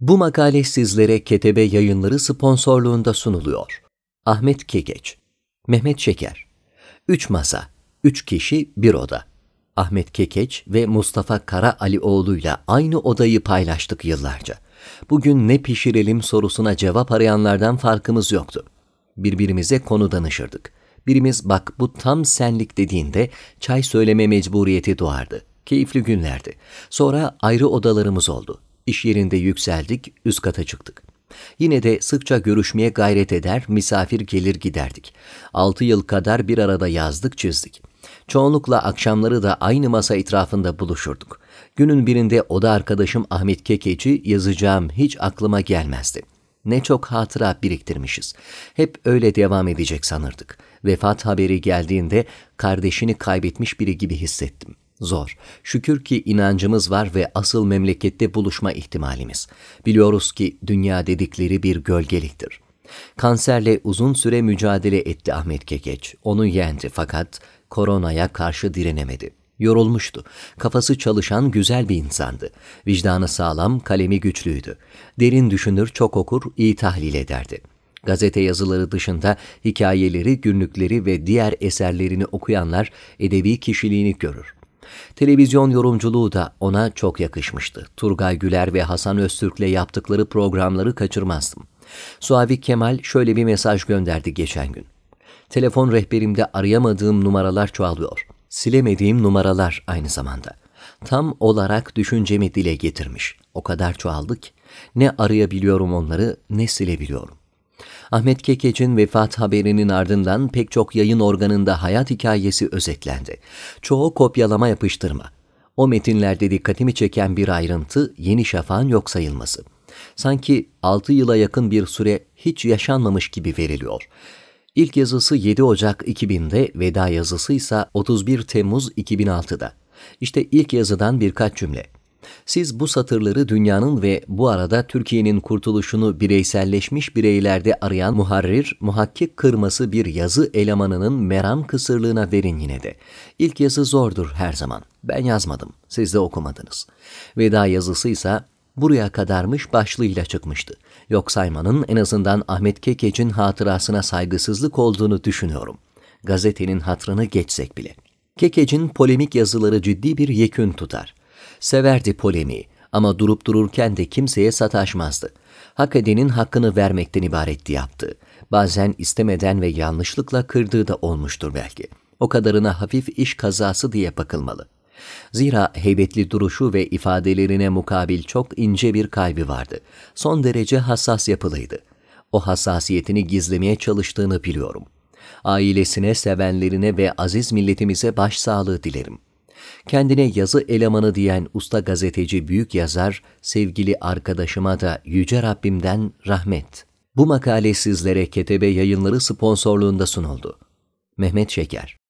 Bu makale sizlere Ketebe Yayınları sponsorluğunda sunuluyor. Ahmet Kekeç, Mehmet Şeker, 3 masa, 3 kişi, 1 oda. Ahmet Kekeç ve Mustafa Kara Alioğlu ile aynı odayı paylaştık yıllarca. Bugün ne pişirelim sorusuna cevap arayanlardan farkımız yoktu. Birbirimize konu danışırdık. Birimiz bak bu tam senlik dediğinde çay söyleme mecburiyeti doğardı. Keyifli günlerdi. Sonra ayrı odalarımız oldu. İş yerinde yükseldik, üst kata çıktık. Yine de sıkça görüşmeye gayret eder, misafir gelir giderdik. Altı yıl kadar bir arada yazdık çizdik. Çoğunlukla akşamları da aynı masa etrafında buluşurduk. Günün birinde oda arkadaşım Ahmet Kekeci yazacağım hiç aklıma gelmezdi. Ne çok hatıra biriktirmişiz. Hep öyle devam edecek sanırdık. Vefat haberi geldiğinde kardeşini kaybetmiş biri gibi hissettim.'' Zor. Şükür ki inancımız var ve asıl memlekette buluşma ihtimalimiz. Biliyoruz ki dünya dedikleri bir gölgeliktir. Kanserle uzun süre mücadele etti Ahmet Kekeç. Onu yendi fakat koronaya karşı direnemedi. Yorulmuştu. Kafası çalışan güzel bir insandı. Vicdanı sağlam, kalemi güçlüydü. Derin düşünür, çok okur, iyi tahlil ederdi. Gazete yazıları dışında hikayeleri, günlükleri ve diğer eserlerini okuyanlar edebi kişiliğini görür. Televizyon yorumculuğu da ona çok yakışmıştı. Turgay Güler ve Hasan Öztürk'le yaptıkları programları kaçırmazdım. Suavi Kemal şöyle bir mesaj gönderdi geçen gün. Telefon rehberimde arayamadığım numaralar çoğalıyor. Silemediğim numaralar aynı zamanda. Tam olarak düşüncemi dile getirmiş. O kadar çoğaldık. ne arayabiliyorum onları ne silebiliyorum. Ahmet Kekeç'in vefat haberinin ardından pek çok yayın organında hayat hikayesi özetlendi. Çoğu kopyalama yapıştırma. O metinlerde dikkatimi çeken bir ayrıntı Yeni Şafak'ın yok sayılması. Sanki 6 yıla yakın bir süre hiç yaşanmamış gibi veriliyor. İlk yazısı 7 Ocak 2000'de, veda yazısı ise 31 Temmuz 2006'da. İşte ilk yazıdan birkaç cümle. Siz bu satırları dünyanın ve bu arada Türkiye'nin kurtuluşunu bireyselleşmiş bireylerde arayan muharrir, muhakkik kırması bir yazı elemanının meram kısırlığına verin yine de. İlk yazı zordur her zaman. Ben yazmadım, siz de okumadınız. Veda yazısıysa buraya kadarmış başlığıyla çıkmıştı. Yok saymanın en azından Ahmet Kekeç'in hatırasına saygısızlık olduğunu düşünüyorum. Gazetenin hatrını geçsek bile. Kekec'in polemik yazıları ciddi bir yekün tutar. Severdi polemiği ama durup dururken de kimseye sataşmazdı. Hak edenin hakkını vermekten ibaretti yaptı. Bazen istemeden ve yanlışlıkla kırdığı da olmuştur belki. O kadarına hafif iş kazası diye bakılmalı. Zira heybetli duruşu ve ifadelerine mukabil çok ince bir kalbi vardı. Son derece hassas yapılıydı. O hassasiyetini gizlemeye çalıştığını biliyorum. Ailesine, sevenlerine ve aziz milletimize başsağlığı dilerim. Kendine yazı elemanı diyen usta gazeteci büyük yazar, sevgili arkadaşıma da Yüce Rabbimden rahmet. Bu makale sizlere Ketebe Yayınları sponsorluğunda sunuldu. Mehmet Şeker